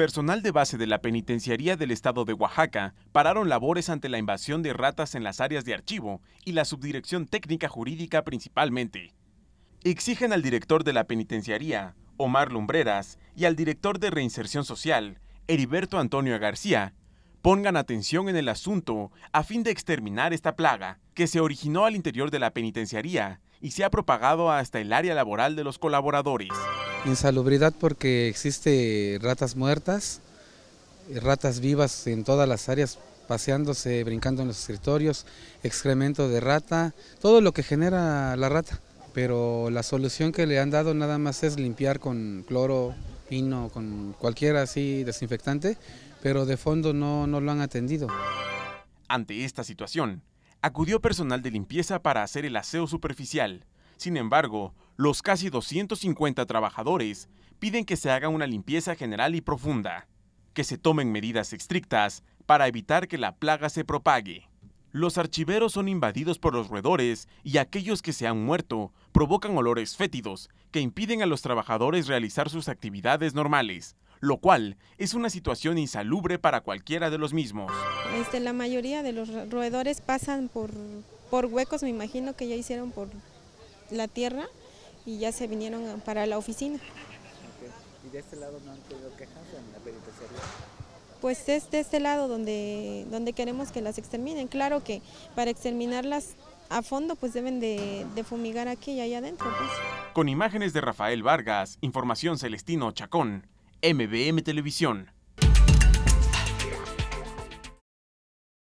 Personal de base de la Penitenciaría del Estado de Oaxaca pararon labores ante la invasión de ratas en las áreas de archivo y la subdirección técnica jurídica principalmente. Exigen al director de la penitenciaría, Omar Lumbreras, y al director de reinserción social, Heriberto Antonio García, pongan atención en el asunto a fin de exterminar esta plaga que se originó al interior de la penitenciaría y se ha propagado hasta el área laboral de los colaboradores. Insalubridad porque existe ratas muertas, ratas vivas en todas las áreas paseándose, brincando en los escritorios, excremento de rata, todo lo que genera la rata. Pero la solución que le han dado nada más es limpiar con cloro, pino, con cualquier así desinfectante, pero de fondo no, no lo han atendido. Ante esta situación, acudió personal de limpieza para hacer el aseo superficial. Sin embargo, los casi 250 trabajadores piden que se haga una limpieza general y profunda, que se tomen medidas estrictas para evitar que la plaga se propague. Los archiveros son invadidos por los roedores y aquellos que se han muerto provocan olores fétidos que impiden a los trabajadores realizar sus actividades normales, lo cual es una situación insalubre para cualquiera de los mismos. Este, la mayoría de los roedores pasan por, por huecos, me imagino que ya hicieron por la tierra, y ya se vinieron para la oficina. ¿Y de este lado no han tenido quejas en la Pues es de este lado donde, donde queremos que las exterminen. Claro que para exterminarlas a fondo pues deben de, fumigar aquí y allá adentro. Pues. Con imágenes de Rafael Vargas, información Celestino Chacón, MBM Televisión.